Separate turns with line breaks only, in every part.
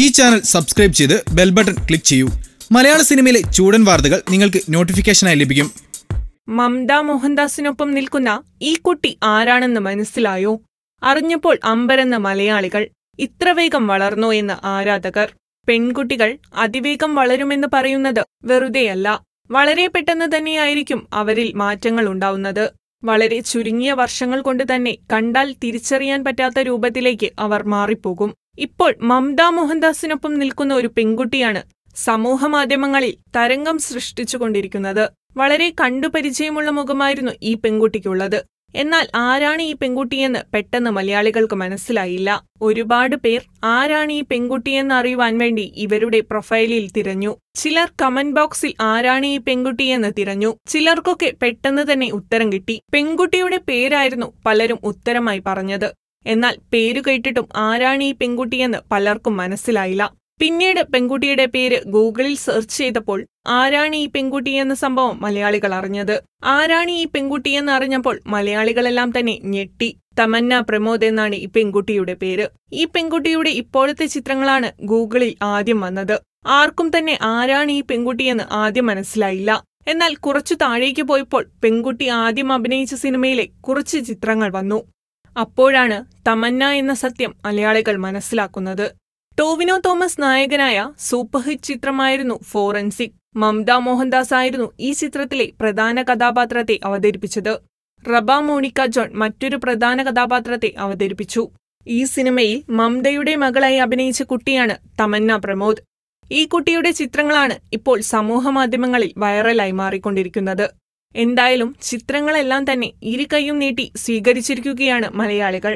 ഈ channel subscribe ചെയ്ത് bell button click ചെയ്യൂ മലയാള സിനിമയിലെ ചൂടൻ വാർത്തകൾ നിങ്ങൾക്ക് നോട്ടിഫിക്കേഷനായി ലഭിക്കും
മമത മോഹൻദാസിനൊപ്പം നിൽക്കുന്ന ഈ കുട്ടി ആരാണെന്ന് മനസ്സിലായോ അറിഞ്ഞപ്പോൾ അമ്പരന്ന മലയാളികൾ ഇത്ര വേഗം വളർന്നോ എന്ന് ആരാധകർ പെൺകുട്ടികൾ അതിവേഗം വളരുമെന്ന് പറയുന്നത് വെറുതെയല്ല വളരെ പെട്ടെന്ന് തന്നെയായിരിക്കും അവരിൽ മാറ്റങ്ങൾ ഉണ്ടാവുന്നത് വളരെ ചുരുങ്ങിയ വർഷങ്ങൾ കൊണ്ട് തന്നെ കണ്ടാൽ തിരിച്ചറിയാൻ പറ്റാത്ത രൂപത്തിലേക്ക് അവർ മാറിപ്പോകും ഇപ്പോൾ മംത മോഹൻദാസിനൊപ്പം നിൽക്കുന്ന ഒരു പെൺകുട്ടിയാണ് സമൂഹ മാധ്യമങ്ങളിൽ തരംഗം സൃഷ്ടിച്ചുകൊണ്ടിരിക്കുന്നത് വളരെ കണ്ടുപരിചയമുള്ള മുഖമായിരുന്നു ഈ പെൺകുട്ടിക്കുള്ളത് എന്നാൽ ആരാണ് ഈ പെൺകുട്ടിയെന്ന് പെട്ടെന്ന് മലയാളികൾക്ക് മനസ്സിലായില്ല ഒരുപാട് പേർ ആരാണ് ഈ പെൺകുട്ടിയെന്ന് അറിയുവാൻ വേണ്ടി ഇവരുടെ പ്രൊഫൈലിൽ തിരഞ്ഞു ചിലർ കമന്റ് ബോക്സിൽ ആരാണ് ഈ പെൺകുട്ടിയെന്ന് തിരഞ്ഞു ചിലർക്കൊക്കെ പെട്ടെന്ന് തന്നെ ഉത്തരം കിട്ടി പെൺകുട്ടിയുടെ പേരായിരുന്നു പലരും ഉത്തരമായി പറഞ്ഞത് എന്നാൽ പേരു കേട്ടിട്ടും ആരാണ് ഈ പെൺകുട്ടിയെന്ന് പലർക്കും മനസ്സിലായില്ല പിന്നീട് പെൺകുട്ടിയുടെ പേര് ഗൂഗിളിൽ സെർച്ച് ചെയ്തപ്പോൾ ആരാണ് ഈ പെൺകുട്ടി എന്ന സംഭവം മലയാളികൾ അറിഞ്ഞത് ആരാണ് ഈ പെൺകുട്ടി എന്ന് അറിഞ്ഞപ്പോൾ മലയാളികളെല്ലാം തന്നെ ഞെട്ടി തമന്ന പ്രമോദ് എന്നാണ് ഈ പെൺകുട്ടിയുടെ പേര് ഈ പെൺകുട്ടിയുടെ ഇപ്പോഴത്തെ ചിത്രങ്ങളാണ് ഗൂഗിളിൽ ആദ്യം വന്നത് ആർക്കും തന്നെ ആരാണ് ഈ പെൺകുട്ടിയെന്ന് ആദ്യം മനസ്സിലായില്ല എന്നാൽ കുറച്ചു താഴേക്ക് പോയപ്പോൾ പെൺകുട്ടി ആദ്യം അഭിനയിച്ച സിനിമയിലെ കുറച്ച് ചിത്രങ്ങൾ വന്നു അപ്പോഴാണ് തമന്ന എന്ന സത്യം മലയാളികൾ മനസ്സിലാക്കുന്നത് ടോവിനോ തോമസ് നായകനായ സൂപ്പർ ഹിറ്റ് ചിത്രമായിരുന്നു ഫോറൻസിക് മമത മോഹൻദാസ് ആയിരുന്നു ഈ ചിത്രത്തിലെ പ്രധാന കഥാപാത്രത്തെ അവതരിപ്പിച്ചത് റബ മോണിക്ക ജോൺ മറ്റൊരു പ്രധാന കഥാപാത്രത്തെ അവതരിപ്പിച്ചു ഈ സിനിമയിൽ മമതയുടെ മകളായി അഭിനയിച്ച കുട്ടിയാണ് തമന്ന പ്രമോദ് ഈ കുട്ടിയുടെ ചിത്രങ്ങളാണ് ഇപ്പോൾ സമൂഹമാധ്യമങ്ങളിൽ വൈറലായി മാറിക്കൊണ്ടിരിക്കുന്നത് എന്തായാലും ചിത്രങ്ങളെല്ലാം തന്നെ ഇരുകൈയും നീട്ടി സ്വീകരിച്ചിരിക്കുകയാണ് മലയാളികൾ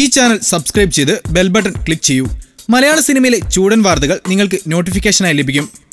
ഈ ചാനൽ സബ്സ്ക്രൈബ് ചെയ്ത് ബെൽബട്ടൺ ക്ലിക്ക് ചെയ്യൂ മലയാള സിനിമയിലെ ചൂടൻ വാർത്തകൾ നിങ്ങൾക്ക് നോട്ടിഫിക്കേഷനായി ലഭിക്കും